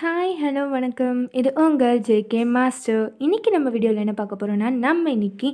hi hello வணக்கம் இது உங்கள் ஜேகே மாஸ்டர் இன்றைக்கி நம்ம வீடியோவில் என்ன பார்க்க போகிறோன்னா நம்ம இன்றைக்கி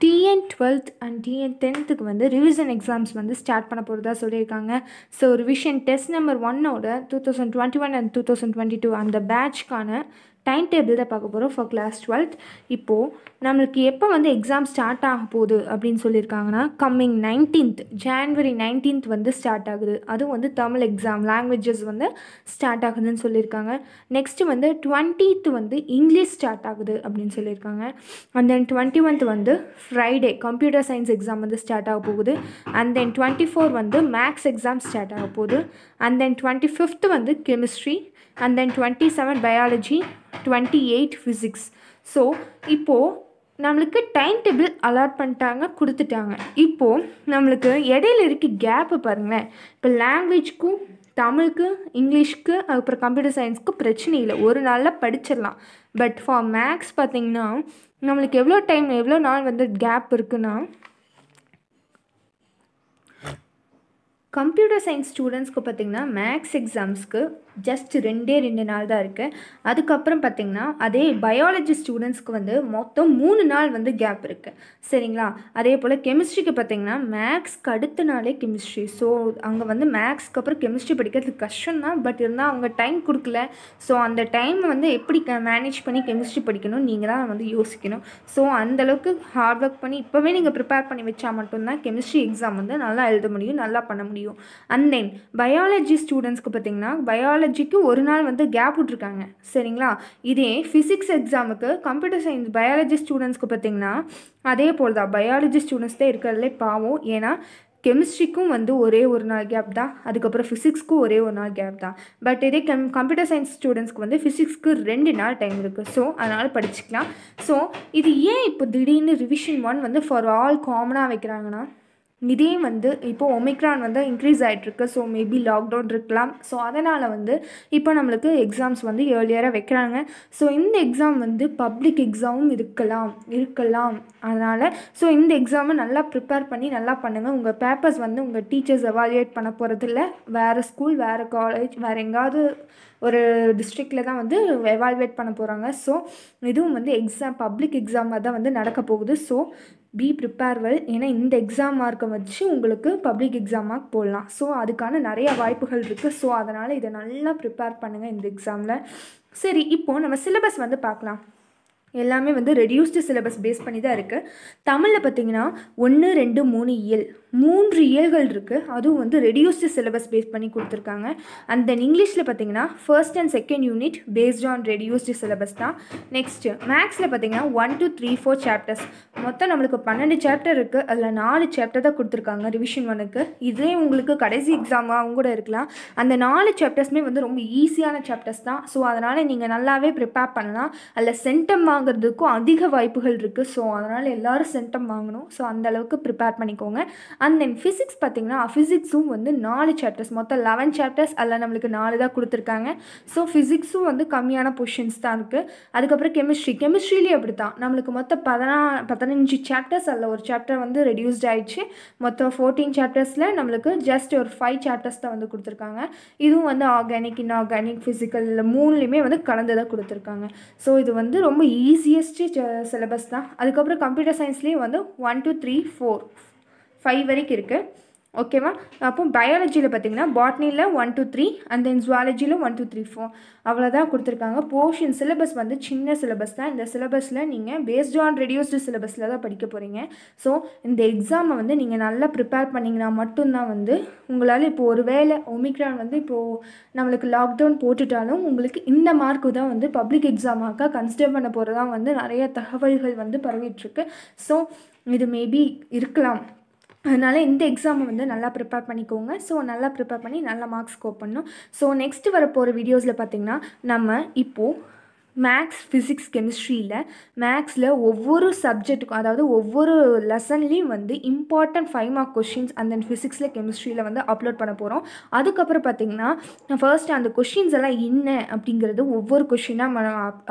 டிஎன் டுவெல்த் அண்ட் டிஎன் டென்த்துக்கு வந்து ரிவிஷன் எக்ஸாம்ஸ் வந்து ஸ்டார்ட் பண்ண போகிறதா சொல்லியிருக்காங்க ஸோ ரிவிஷன் டெஸ்ட் நம்பர் ஒன்னோட two thousand twenty one and two thousand twenty two அந்த பேட்ச்க்கான டைம் டேபிள் தான் பார்க்க போகிறோம் ஃபார் கிளாஸ் டுவெல்த் இப்போது நம்மளுக்கு எப்போ வந்து எக்ஸாம் ஸ்டார்ட் ஆக போகுது அப்படின்னு சொல்லியிருக்காங்கன்னா கம்மிங் நைன்டீன்த் ஜான்வரி நைன்டீன்த் வந்து ஸ்டார்ட் ஆகுது அதுவும் வந்து தமிழ் எக்ஸாம் லாங்குவேஜஸ் வந்து ஸ்டார்ட் ஆகுதுன்னு சொல்லியிருக்காங்க நெக்ஸ்ட்டு வந்து டுவெண்ட்டீத் வந்து இங்கிலீஷ் ஸ்டார்ட் ஆகுது அப்படின்னு சொல்லியிருக்காங்க அண்ட் தென் டுவெண்ட்டி ஒன்த் வந்து ஃப்ரைடே கம்ப்யூட்டர் சயின்ஸ் எக்ஸாம் வந்து ஸ்டார்ட் ஆக போகுது அண்ட் தென் டுவெண்ட்டி ஃபோர் வந்து மேக்ஸ் எக்ஸாம் ஸ்டார்ட் ஆக போகுது அண்ட் தென் டுவெண்ட்டி ஃபிஃப்த் வந்து chemistry and then twenty seven biology twenty eight physics so இப்போது நம்மளுக்கு டைம் டேபிள் அலாட் பண்ணிட்டாங்க கொடுத்துட்டாங்க இப்போது நம்மளுக்கு இடையில இருக்க கேப்பை பாருங்களேன் இப்போ லாங்குவேஜ்க்கும் தமிழுக்கு இங்கிலீஷ்க்கு அப்புறம் கம்ப்யூட்டர் சயின்ஸ்க்கு பிரச்சனை இல்லை ஒரு நாளில் படிச்சிடலாம் பட் ஃபார் மேக்ஸ் பார்த்திங்கன்னா நம்மளுக்கு எவ்வளோ டைம் எவ்வளோ நாள் வந்து கேப் இருக்குன்னா கம்ப்யூட்டர் சயின்ஸ் ஸ்டூடெண்ட்ஸ்க்கு பார்த்திங்கன்னா மேக்ஸ் எக்ஸாம்ஸ்க்கு ஜஸ்ட் ரெண்டே ரெண்டு நாள் தான் இருக்குது அதுக்கப்புறம் பார்த்திங்கன்னா அதே பயாலஜி ஸ்டூடெண்ட்ஸ்க்கு வந்து மொத்தம் மூணு நாள் வந்து கேப் இருக்குது சரிங்களா அதே போல் கெமிஸ்ட்ரிக்கு பார்த்திங்கன்னா மேக்ஸ்க்கு அடுத்த நாளே கெமிஸ்ட்ரி ஸோ அங்கே வந்து மேக்ஸ்க்கு அப்புறம் கெமிஸ்ட்ரி படிக்கிறதுக்கு கஷ்டம் தான் பட் இருந்தால் அவங்க டைம் கொடுக்கல ஸோ அந்த டைம் வந்து எப்படி மேனேஜ் பண்ணி கெமிஸ்ட்ரி படிக்கணும் நீங்கள் தான் வந்து யோசிக்கணும் ஸோ அந்தளவுக்கு ஹார்ட் ஒர்க் பண்ணி இப்போவே நீங்கள் ப்ரிப்பேர் பண்ணி வச்சா மட்டும்தான் கெமிஸ்ட்ரி எக்ஸாம் வந்து நல்லா எழுத முடியும் நல்லா பண்ண முடியும் தெரியும் அண்ட் தென் பயாலஜி ஸ்டூடெண்ட்ஸ்க்கு பார்த்தீங்கன்னா பயாலஜிக்கு ஒரு நாள் வந்து கேப் விட்ருக்காங்க சரிங்களா இதே ஃபிசிக்ஸ் எக்ஸாமுக்கு கம்ப்யூட்டர் சயின்ஸ் பயாலஜி ஸ்டூடெண்ட்ஸ்க்கு பார்த்தீங்கன்னா அதே போல் தான் பயாலஜி ஸ்டூடெண்ட்ஸ் தான் இருக்கிறதுலே பாவம் ஏன்னா கெமிஸ்ட்ரிக்கும் வந்து ஒரே ஒரு நாள் கேப் தான் அதுக்கப்புறம் ஃபிசிக்ஸ்க்கும் ஒரே ஒரு நாள் கேப் தான் பட் இதே கம் கம்ப்யூட்டர் சயின்ஸ் ஸ்டூடெண்ட்ஸ்க்கு வந்து ஃபிசிக்ஸ்க்கு ரெண்டு நாள் டைம் இருக்குது ஸோ அதனால் படிச்சுக்கலாம் ஸோ இது ஏன் இப்போ திடீர்னு ரிவிஷன் ஒன் வந்து ஃபார் ஆல் காமனாக வைக்கிறாங்கன்னா இதே வந்து இப்போ ஒமிக்ரான் வந்து இன்க்ரீஸ் ஆகிட்ருக்கு ஸோ மேபி லாக்டவுன் இருக்கலாம் ஸோ அதனால் வந்து இப்போ நம்மளுக்கு எக்ஸாம்ஸ் வந்து ஏர்லியராக வைக்கிறாங்க ஸோ இந்த எக்ஸாம் வந்து பப்ளிக் எக்ஸாமும் இருக்கலாம் இருக்கலாம் அதனால் ஸோ இந்த எக்ஸாமை நல்லா ப்ரிப்பேர் பண்ணி நல்லா பண்ணுங்கள் உங்கள் பேப்பர்ஸ் வந்து உங்கள் டீச்சர்ஸ் எவாலுவேட் பண்ண போகிறதில்ல வேறு ஸ்கூல் வேறு காலேஜ் வேறு எங்கேயாவது ஒரு டிஸ்ட்ரிக்டில் தான் வந்து எவால்வேட் பண்ண போகிறாங்க ஸோ இதுவும் வந்து எக்ஸாம் பப்ளிக் எக்ஸாமாக தான் வந்து நடக்க போகுது ஸோ பி ப்ரிப்பேர் வெல் ஏன்னா இந்த எக்ஸாம் மார்க்கை வச்சு உங்களுக்கு பப்ளிக் எக்ஸாம் மார்க் போடலாம் ஸோ அதுக்கான நிறைய வாய்ப்புகள் இருக்குது ஸோ அதனால் இதை நல்லா ப்ரிப்பேர் பண்ணுங்கள் இந்த எக்ஸாமில் சரி இப்போது நம்ம சிலபஸ் வந்து பார்க்கலாம் எல்லாமே வந்து ரெடியூஸ்டு சிலபஸ் பேஸ் பண்ணி தான் இருக்குது தமிழில் பார்த்தீங்கன்னா ஒன்று ரெண்டு மூணு இயல் மூன்று இயல்கள் இருக்குது அதுவும் வந்து ரெடியூஸ்டு சிலபஸ் பேஸ் பண்ணி கொடுத்துருக்காங்க அண்ட் தென் இங்கிலீஷில் பார்த்தீங்கன்னா first and second unit based on reduced syllabus தான் நெக்ஸ்ட்டு மேக்ஸில் பார்த்தீங்கன்னா one two three four chapters மொத்தம் நம்மளுக்கு பன்னெண்டு சாப்டர் இருக்குது அதில் நாலு சாப்டர் தான் கொடுத்துருக்காங்க ரிவிஷன் ஒனுக்கு இதே உங்களுக்கு கடைசி எக்ஸாமாகவும் கூட இருக்கலாம் அந்த நாலு சாப்டர்ஸுமே வந்து ரொம்ப ஈஸியான சாப்டர்ஸ் தான் ஸோ அதனால் நீங்கள் நல்லாவே ப்ரிப்பேர் பண்ணலாம் அதில் சென்டம் வாங்க ஆகிறதுக்கும் அதிக வாய்ப்புகள் இருக்குது ஸோ அதனால் எல்லோரும் சென்டம் வாங்கணும் ஸோ அந்தளவுக்கு ப்ரிப்பேர் பண்ணிக்கோங்க அண்ட் தென் ஃபிசிக்ஸ் பார்த்தீங்கன்னா ஃபிசிக்ஸும் வந்து நாலு சாப்டர்ஸ் மொத்தம் லெவன் சாப்டர்ஸ் அதில் நம்மளுக்கு நாலு தான் கொடுத்துருக்காங்க ஸோ ஃபிசிக்ஸும் வந்து கம்மியான பொஷன்ஸ் தான் இருக்குது அதுக்கப்புறம் கெமிஸ்ட்ரி கெமிஸ்ட்ரிலேயும் அப்படி தான் நம்மளுக்கு மொத்தம் பதினா பதினஞ்சு சாப்டர்ஸ் அதில் ஒரு சாப்டர் வந்து ரெடியூஸ்ட் ஆகிடுச்சு மொத்தம் ஃபோர்டீன் சாப்டர்ஸில் நம்மளுக்கு ஜஸ்ட் ஒரு ஃபைவ் சாப்டர்ஸ் தான் வந்து கொடுத்துருக்காங்க இதுவும் வந்து ஆர்கானிக் இன்ஆர்கானிக் ஃபிசிக்கல் மூணுலேயுமே வந்து கலந்து தான் கொடுத்துருக்காங்க ஸோ இது வந்து ரொம்ப ஈஸி ஈஸியஸ்ட்டு சிலபஸ் uh, தான் அதுக்கப்புறம் கம்ப்யூட்டர் சயின்ஸ்லேயும் வந்து one two three four five வரைக்கும் இருக்குது ஓகேவா அப்போ பயாலஜியில் பார்த்தீங்கன்னா பாட்னியில் one two three and then ஜுவாலஜியில் ஒன் டூ த்ரீ ஃபோர் அவ்வளோதான் கொடுத்துருக்காங்க போர்ஷன் சிலபஸ் வந்து சின்ன சிலபஸ் தான் இந்த சிலபஸில் நீங்கள் பேஸ்ட் ஆன் ரெடியூஸ்டு சிலபஸில் தான் படிக்க போகிறீங்க ஸோ இந்த எக்ஸாமை வந்து நீங்கள் நல்லா ப்ரிப்பேர் பண்ணிங்கன்னா மட்டும்தான் வந்து உங்களால் இப்போது ஒரு வேளை ஒமிக்ரான் வந்து இப்போது நம்மளுக்கு லாக்டவுன் போட்டுட்டாலும் உங்களுக்கு இந்த மார்க்கு தான் வந்து பப்ளிக் எக்ஸாமாக கன்சிடர் பண்ண போகிறதான் வந்து நிறைய தகவல்கள் வந்து பரவிட்டுருக்கு ஸோ இது மேபி இருக்கலாம் அதனால் இந்த எக்ஸாமை வந்து நல்லா ப்ரிப்பேர் பண்ணிக்கோங்க ஸோ நல்லா ப்ரிப்பேர் பண்ணி நல்ல மார்க்ஸ் ஸ்கோர் பண்ணும் ஸோ நெக்ஸ்ட்டு வரப்போகிற வீடியோஸில் பார்த்திங்கன்னா நம்ம இப்போது மேக்ஸ் ஃபிசிக்ஸ் கெமிஸ்ட்ரியில் மேக்ஸில் ஒவ்வொரு சப்ஜெக்ட்டுக்கும் அதாவது ஒவ்வொரு லெசன்லேயும் வந்து important five mark questions and then ஃபிசிக்ஸில் கெமிஸ்ட்ரியில் வந்து அப்லோட் பண்ண போகிறோம் அதுக்கப்புறம் பார்த்திங்கன்னா ஃபர்ஸ்ட் அந்த கொஷின்ஸ் எல்லாம் என்ன அப்படிங்கிறது ஒவ்வொரு கொஷினாக நம்ம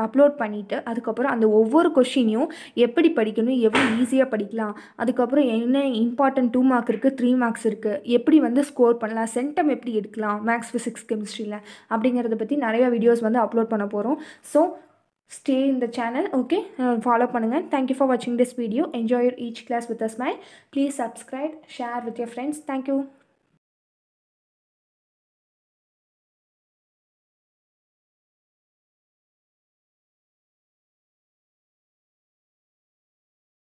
அப்லோட் பண்ணிவிட்டு அதுக்கப்புறம் அந்த ஒவ்வொரு கொஷினையும் எப்படி படிக்கணும் எவ்வளோ ஈஸியாக படிக்கலாம் அதுக்கப்புறம் என்ன இம்பார்ட்டன்ட் டூ மார்க் இருக்குது த்ரீ மார்க்ஸ் இருக்குது எப்படி வந்து ஸ்கோர் பண்ணலாம் சென்டம் எப்படி எடுக்கலாம் மேக்ஸ் ஃபிசிக்ஸ் கெமிஸ்ட்ரியில் அப்படிங்கிறத பற்றி நிறையா வீடியோஸ் வந்து அப்லோட் பண்ண போகிறோம் so stay in the channel okay uh, follow பண்ணுங்க thank you for watching this video enjoy your each class with a smile please subscribe share with your friends thank you